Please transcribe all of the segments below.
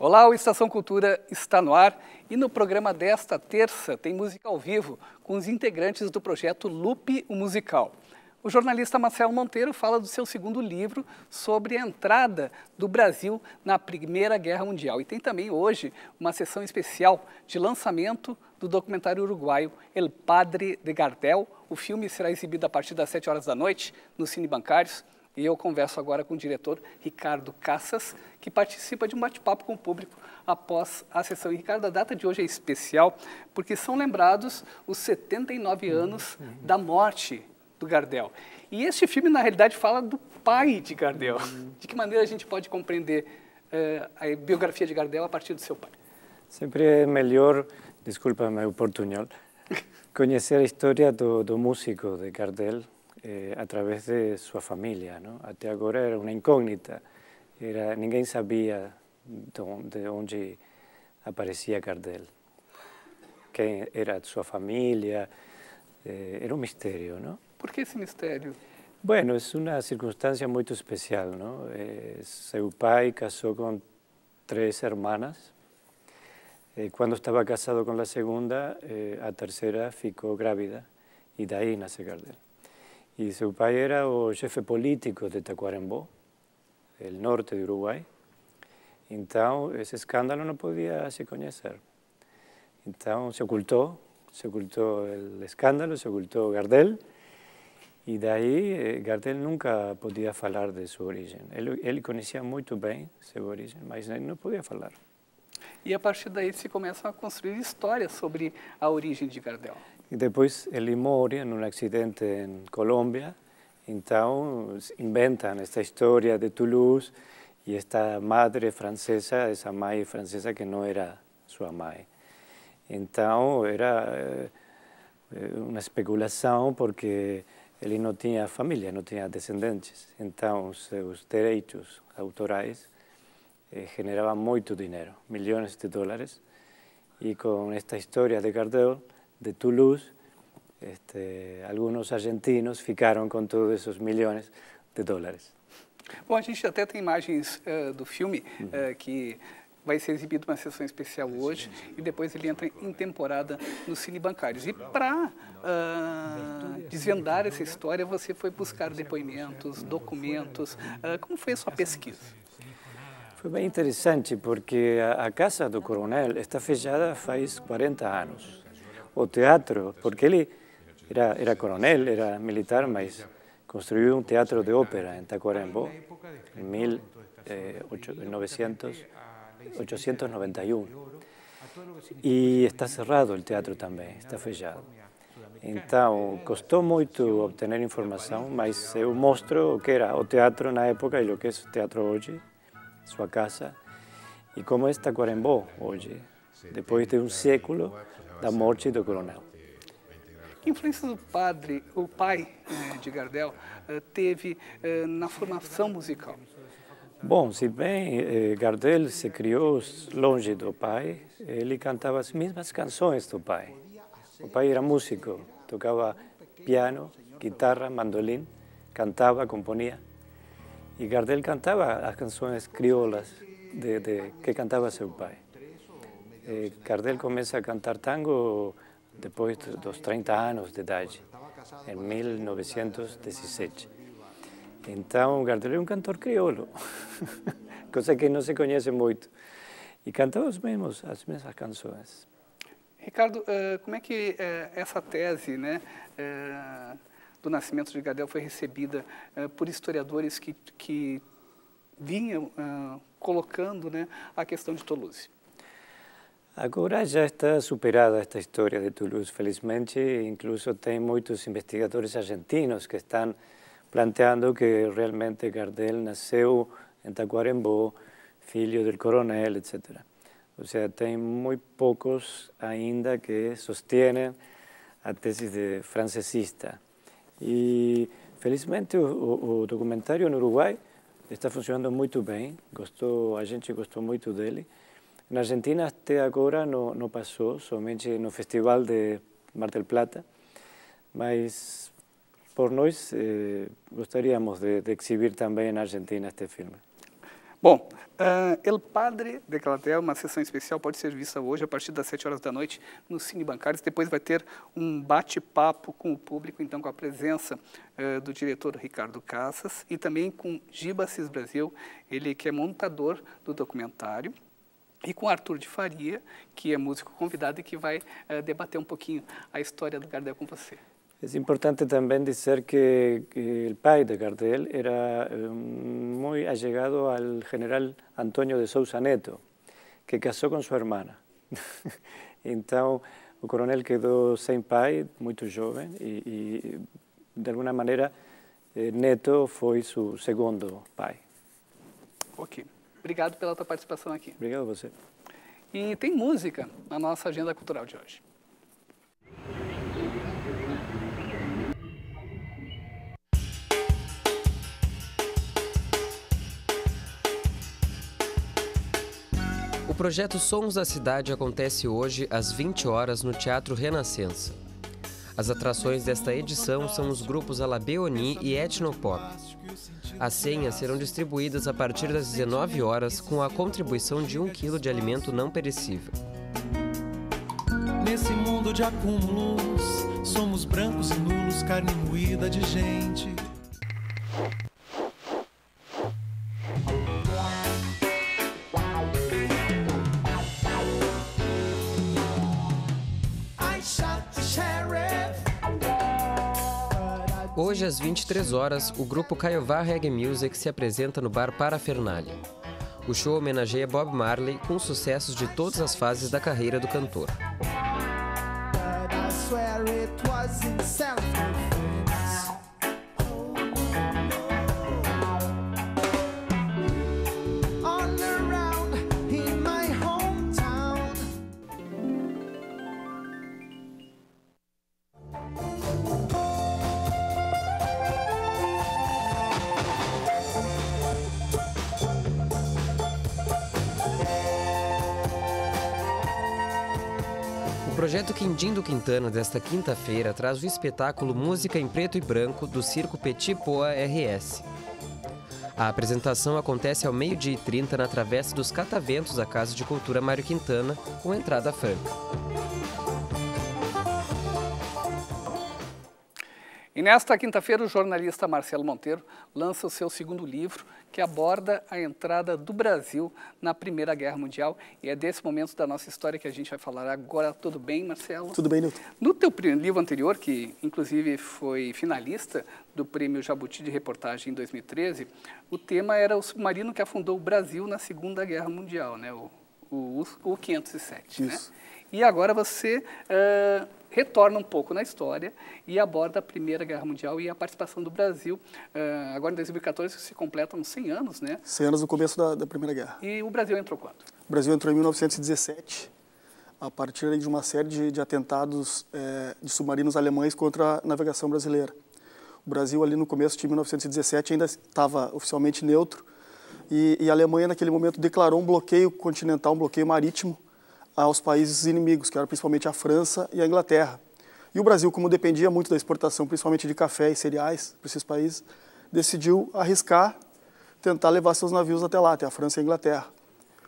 Olá, o Estação Cultura está no ar e no programa desta terça tem música ao vivo com os integrantes do projeto Loop o Musical. O jornalista Marcelo Monteiro fala do seu segundo livro sobre a entrada do Brasil na Primeira Guerra Mundial. E tem também hoje uma sessão especial de lançamento do documentário uruguaio El Padre de Gardel. O filme será exibido a partir das 7 horas da noite no Cine Bancários e eu converso agora com o diretor Ricardo Cassas, que participa de um bate-papo com o público após a sessão. E, Ricardo, a data de hoje é especial porque são lembrados os 79 uhum. anos da morte do Gardel. E este filme, na realidade, fala do pai de Gardel. Uhum. De que maneira a gente pode compreender eh, a biografia de Gardel a partir do seu pai? Sempre é melhor, desculpa meu portunhol, conhecer a história do, do músico de Gardel, Eh, a través de su familia. No? Até era una incógnita, era, ninguém sabía de dónde aparecía Gardel, quién era su familia, eh, era un misterio. ¿no? Por qué ese misterio? Bueno, es una circunstancia muy especial, ¿no? Eh, casó con tres hermanas. Eh, cuando estaba casado con la segunda, eh, a tercera ficó grávida y de ahí nace Gardel. E seu pai era o chefe político de Tacuarembó, então, no norte do Uruguai. Então, esse escândalo não podia se conhecer. Então, se ocultou, se ocultou o escândalo, se ocultou Gardel, e daí eh, Gardel nunca podia falar de sua origem. Ele, ele conhecia muito bem sua origem, mas ele não podia falar. E a partir daí se começam a construir histórias sobre a origem de Gardel. Y después él muere en un accidente en Colombia. Entonces inventan esta historia de Toulouse y esta madre francesa, esa madre francesa que no era su madre. Entonces era eh, eh, una especulación porque él no tenía familia, no tenía descendientes. Entonces sus derechos autorais eh, generaban mucho dinero, millones de dólares. Y con esta historia de Gardel, de Toulouse, este, alguns argentinos ficaram com todos esses milhões de dólares. Bom, a gente até tem imagens uh, do filme uh, que vai ser exibido uma sessão especial hoje e depois ele entra em temporada no cinebancários. E para uh, ah, desvendar essa história, você foi buscar depoimentos, documentos. Uh, como foi a sua pesquisa? Foi bem interessante porque a, a casa do coronel está fechada faz 40 anos. o teatro, porque él era, coronel, era militar, mas construyó un teatro de ópera en Tacuarembó en 1891. Este eh, y está cerrado el teatro también, está fechado. Entonces, costó mucho obtener información, mas eu mostro o que era o teatro en la época y lo que es teatro hoy, su casa, y como es Tacuarembó hoy, después de un século, da morte do coronel. Que influência do padre, o pai eh, de Gardel, eh, teve eh, na formação musical? Bom, se bem Gardel se criou longe do pai, ele cantava as mesmas canções do pai. O pai era músico, tocava piano, guitarra, mandolim, cantava, componia. E Gardel cantava as canções crioulas de, de, que cantava seu pai. Eh, Cardel Gardel começa a cantar tango depois dos 30 anos de idade, em 1917. Então, Gardel é um cantor crioulo, coisa que não se conhece muito. E cantava os mesmos, as mesmas canções. Ricardo, eh, como é que eh, essa tese né, do nascimento de Gardel foi recebida por historiadores que, que vinham colocando né, a questão de Toulouse? Agora já está superada esta história de Toulouse, felizmente. Incluso tem muitos investigadores argentinos que estão planteando que realmente Gardel nasceu em Tacuarembó, filho do coronel, etc. Ou seja, tem muito poucos ainda que sostêm a tese de francesista. E, felizmente, o, o documentário no Uruguai está funcionando muito bem. Gostou, a gente gostou muito dele. Na Argentina até agora não, não passou, somente no Festival de Mar del Plata, mas por nós eh, gostaríamos de, de, exibir também na Argentina este filme. Bom, uh, El Padre de Calatel, uma sessão especial, pode ser vista hoje a partir das 7 horas da noite no Cine Bancários. Depois vai ter um bate-papo com o público, então com a presença uh, do diretor Ricardo Cassas e também com Giba Cis Brasil, ele que é montador do documentário e com Arthur de Faria, que é músico convidado e que vai uh, debater um pouquinho a história do Gardel com você. É importante também dizer que, que o pai de Gardel era um, eh, muito allegado ao general Antônio de Sousa Neto, que casou com sua irmã. então, o coronel quedou sem pai, muito jovem, e, e de alguma maneira eh, Neto foi seu segundo pai. Ok. Obrigado pela tua participação aqui. Obrigado a você. E tem música na nossa agenda cultural de hoje. O projeto Sons da Cidade acontece hoje às 20 horas no Teatro Renascença. As atrações desta edição são os grupos Alabeoni e Etnopop. As senhas serão distribuídas a partir das 19 horas com a contribuição de 1 quilo de alimento não perecível. Nesse mundo de acúmulos, somos brancos e nulos, carne moída de gente. Hoje, às 23 horas, o grupo Caiová Reggae Music se apresenta no bar Parafernália. O show homenageia Bob Marley com sucessos de todas as fases da carreira do cantor. But projeto Quindim do Quintana desta quinta-feira traz o espetáculo Música em Preto e Branco do Circo Petit Poa RS. A apresentação acontece ao meio-dia e 30 na Travessa dos Cataventos da Casa de Cultura Mário Quintana, com entrada franca. E nesta quinta-feira, o jornalista Marcelo Monteiro lança o seu segundo livro, que aborda a entrada do Brasil na Primeira Guerra Mundial. E é desse momento da nossa história que a gente vai falar agora. Tudo bem, Marcelo? Tudo bem, Nilton. No teu livro anterior, que inclusive foi finalista do Prêmio Jabuti de Reportagem em 2013, o tema era o submarino que afundou o Brasil na Segunda Guerra Mundial, né? o, o, o 507. Né? Isso. Né? E agora você uh, retorna um pouco na história e aborda a Primeira Guerra Mundial e a participação do Brasil. Uh, agora, em 2014, se completam 100 anos, né? 100 anos do começo da, da Primeira Guerra. E o Brasil entrou quando? O Brasil entrou em 1917, a partir de uma série de, de atentados eh, de submarinos alemães contra a navegação brasileira. O Brasil, ali no começo de 1917, ainda estava oficialmente neutro, e, e, a Alemanha, naquele momento, declarou um bloqueio continental, um bloqueio marítimo, aos países inimigos, que eram principalmente a França e a Inglaterra. E o Brasil, como dependia muito da exportação, principalmente de café e cereais para esses países, decidiu arriscar tentar levar seus navios até lá, até a França e a Inglaterra.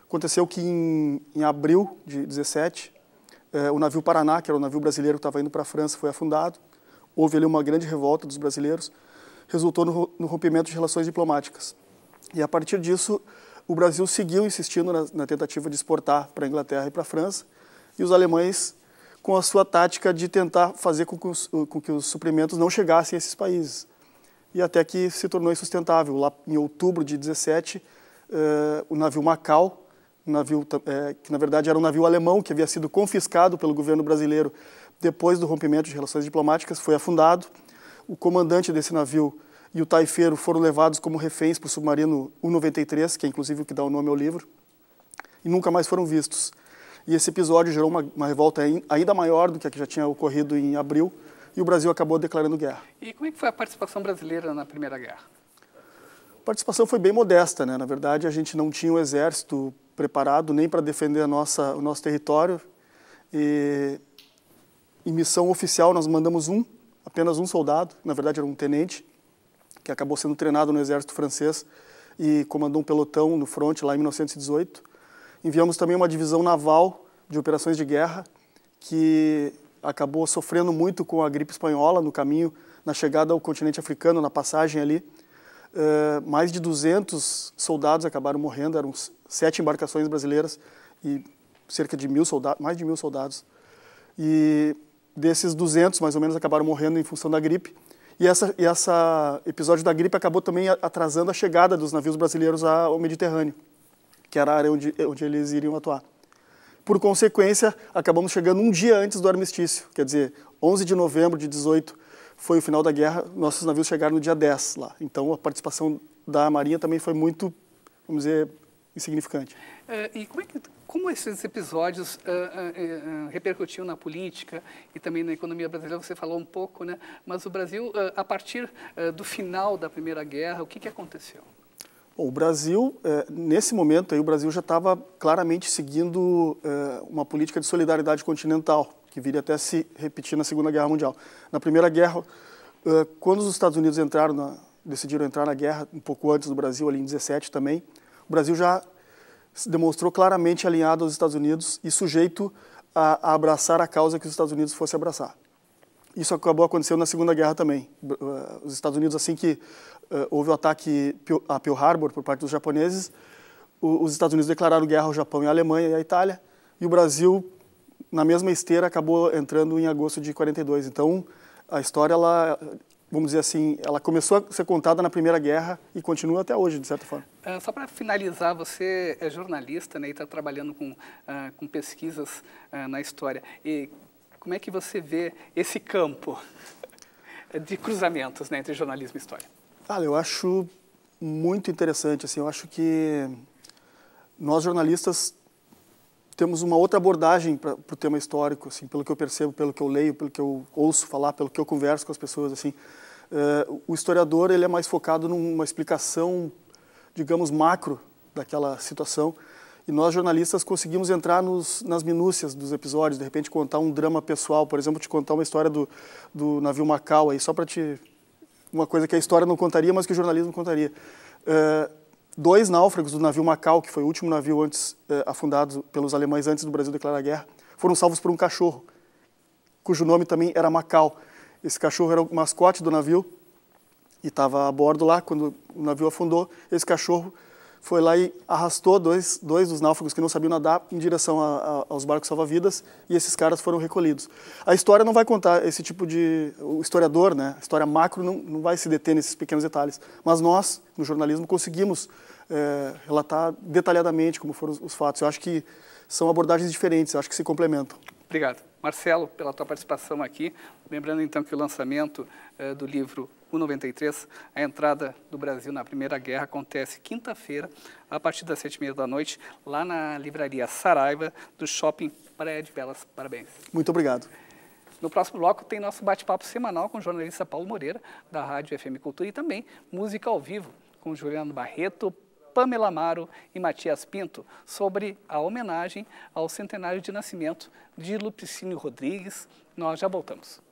Aconteceu que em, em abril de 17, eh, o navio Paraná, que era o navio brasileiro que estava indo para a França, foi afundado. Houve ali uma grande revolta dos brasileiros, resultou no, no rompimento de relações diplomáticas. E a partir disso, o Brasil seguiu insistindo na, na tentativa de exportar para a Inglaterra e para a França, e os alemães com a sua tática de tentar fazer com que, os, com que os suprimentos não chegassem a esses países. E até que se tornou insustentável. Lá em outubro de 17, eh, o navio Macau, um navio eh, que na verdade era um navio alemão que havia sido confiscado pelo governo brasileiro depois do rompimento de relações diplomáticas, foi afundado. O comandante desse navio e o taifeiro foram levados como reféns para o submarino U U-93, que é inclusive o que dá o nome ao livro, e nunca mais foram vistos. E esse episódio gerou uma, uma revolta ainda maior do que a que já tinha ocorrido em abril, e o Brasil acabou declarando guerra. E como é que foi a participação brasileira na Primeira Guerra? A participação foi bem modesta, né? Na verdade, a gente não tinha o um exército preparado nem para defender a nossa, o nosso território. E, em missão oficial, nós mandamos um, apenas um soldado, na verdade era um tenente, que acabou sendo treinado no exército francês e comandou um pelotão no fronte lá em 1918. Enviamos também uma divisão naval de operações de guerra que acabou sofrendo muito com a gripe espanhola no caminho, na chegada ao continente africano, na passagem ali. Uh, mais de 200 soldados acabaram morrendo, eram sete embarcações brasileiras e cerca de mil soldados, mais de mil soldados. E desses 200, mais ou menos, acabaram morrendo em função da gripe. E, essa, e essa episódio da gripe acabou também atrasando a chegada dos navios brasileiros ao Mediterrâneo, que era a área onde, onde eles iriam atuar. Por consequência, acabamos chegando um dia antes do armistício, quer dizer, 11 de novembro de 18 foi o final da guerra, nossos navios chegaram no dia 10 lá. Então a participação da Marinha também foi muito, vamos dizer, insignificante. É, e como é que como esses episódios uh, ah, uh, ah, uh, eh, ah, repercutiam na política e também na economia brasileira, você falou um pouco, né? mas o Brasil, a partir do final da Primeira Guerra, o que, que aconteceu? Bom, o Brasil, eh, nesse momento aí, o Brasil já estava claramente seguindo eh, uma política de solidariedade continental, que viria até se repetir na Segunda Guerra Mundial. Na Primeira Guerra, quando os Estados Unidos entraram na, decidiram entrar na guerra, um pouco antes do Brasil, ali em 17 também, o Brasil já se demonstrou claramente alinhado aos Estados Unidos e sujeito a, a abraçar a causa que os Estados Unidos fossem abraçar. Isso acabou acontecendo na Segunda Guerra também. Eh, os Estados Unidos, assim que uh, houve o ataque a Pearl Harbor por parte dos japoneses, o, os Estados Unidos declararam guerra ao Japão e à Alemanha e à Itália, e o Brasil, na mesma esteira, acabou entrando em agosto de 42. Então, a história ela vamos dizer assim, ela começou a ser contada na Primeira Guerra e continua até hoje, de certa forma. Ah, só para finalizar, você é jornalista né, e está trabalhando com, ah, com pesquisas ah, na história. E como é que você vê esse campo de cruzamentos né, entre jornalismo e história? ah, eu acho muito interessante. Assim, eu acho que nós jornalistas temos uma outra abordagem para o tema histórico, assim, pelo que eu percebo, pelo que eu leio, pelo que eu ouço falar, pelo que eu converso com as pessoas, assim. Uh, o historiador ele é mais focado numa explicação, digamos, macro daquela situação. E nós, jornalistas, conseguimos entrar nos, nas minúcias dos episódios, de repente contar um drama pessoal, por exemplo, te contar uma história do, do navio Macau, aí, só para te... uma coisa que a história não contaria, mas que o jornalismo contaria. Uh, dois náufragos do navio Macau, que foi o último navio antes eh, afundado pelos alemães antes do Brasil declarar a guerra, foram salvos por um cachorro, cujo nome também era Macau. Esse cachorro era o mascote do navio e estava a bordo lá quando o navio afundou. Esse cachorro foi lá e arrastou dois, dois dos náufragos que não sabiam nadar em direção a, a, aos barcos salva-vidas e esses caras foram recolhidos. A história não vai contar esse tipo de... O historiador, né, a história macro, não, não vai se deter nesses pequenos detalhes. Mas nós, no jornalismo, conseguimos é, relatar detalhadamente como foram os, os fatos. Eu acho que são abordagens diferentes, eu acho que se complementam. Obrigado. Marcelo, pela tua participação aqui. Lembrando, então, que o lançamento eh, do livro 1993, a entrada do Brasil na Primeira Guerra acontece quinta-feira, a partir das sete e meia da noite, lá na livraria Saraiva, do Shopping Praia de Belas. Parabéns. Muito obrigado. No próximo bloco tem nosso bate-papo semanal com o jornalista Paulo Moreira, da Rádio FM Cultura, e também música ao vivo com Juliano Barreto, Pamela Amaro e Matias Pinto sobre a homenagem ao centenário de nascimento de Lupicínio Rodrigues. Nós já voltamos.